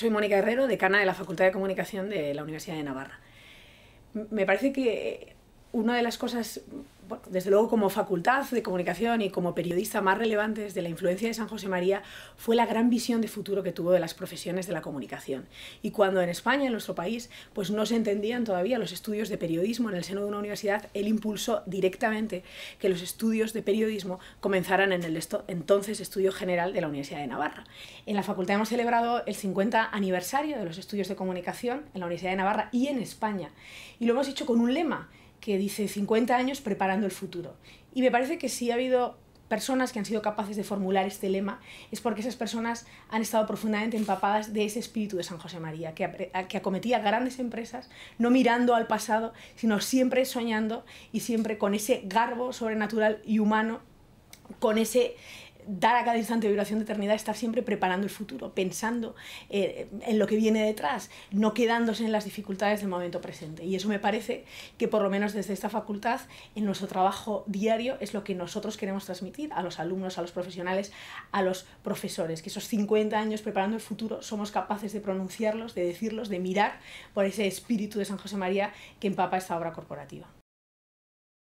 Soy Mónica Herrero, decana de la Facultad de Comunicación de la Universidad de Navarra. Me parece que eh, una de las cosas, desde luego como facultad de comunicación y como periodista más relevantes de la influencia de San José María fue la gran visión de futuro que tuvo de las profesiones de la comunicación. Y cuando en España, en nuestro país, pues no se entendían todavía los estudios de periodismo en el seno de una universidad, él impulsó directamente que los estudios de periodismo comenzaran en el entonces Estudio General de la Universidad de Navarra. En la facultad hemos celebrado el 50 aniversario de los estudios de comunicación en la Universidad de Navarra y en España. Y lo hemos hecho con un lema que dice 50 años preparando el futuro. Y me parece que si ha habido personas que han sido capaces de formular este lema es porque esas personas han estado profundamente empapadas de ese espíritu de San José María, que, que acometía grandes empresas, no mirando al pasado, sino siempre soñando y siempre con ese garbo sobrenatural y humano, con ese dar a cada instante vibración de eternidad, estar siempre preparando el futuro, pensando eh, en lo que viene detrás, no quedándose en las dificultades del momento presente. Y eso me parece que por lo menos desde esta facultad, en nuestro trabajo diario, es lo que nosotros queremos transmitir a los alumnos, a los profesionales, a los profesores, que esos 50 años preparando el futuro somos capaces de pronunciarlos, de decirlos, de mirar por ese espíritu de San José María que empapa esta obra corporativa.